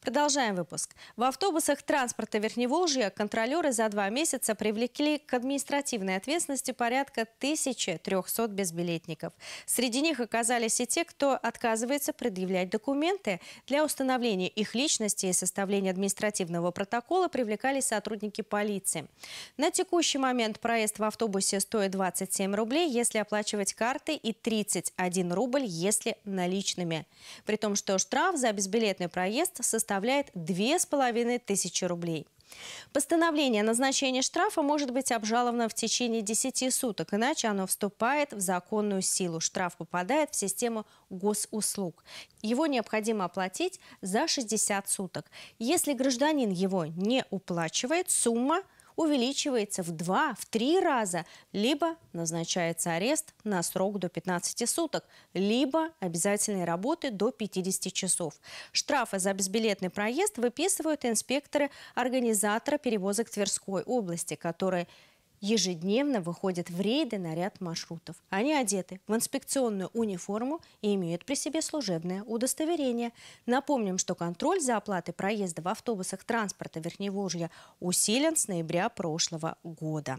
Продолжаем выпуск. В автобусах транспорта Верхневолжья контролеры за два месяца привлекли к административной ответственности порядка 1300 безбилетников. Среди них оказались и те, кто отказывается предъявлять документы. Для установления их личности и составления административного протокола привлекались сотрудники полиции. На текущий момент проезд в автобусе стоит 27 рублей, если оплачивать карты, и 31 рубль, если наличными. При том, что штраф за безбилетный проезд составляет составляет 2500 рублей. Постановление о назначении штрафа может быть обжаловано в течение 10 суток, иначе оно вступает в законную силу. Штраф попадает в систему госуслуг. Его необходимо оплатить за 60 суток. Если гражданин его не уплачивает, сумма – увеличивается в 2-3 раза, либо назначается арест на срок до 15 суток, либо обязательной работы до 50 часов. Штрафы за безбилетный проезд выписывают инспекторы организатора перевозок Тверской области, которые ежедневно выходят в рейды на ряд маршрутов. Они одеты в инспекционную униформу и имеют при себе служебное удостоверение. Напомним, что контроль за оплатой проезда в автобусах транспорта Верхневожья усилен с ноября прошлого года.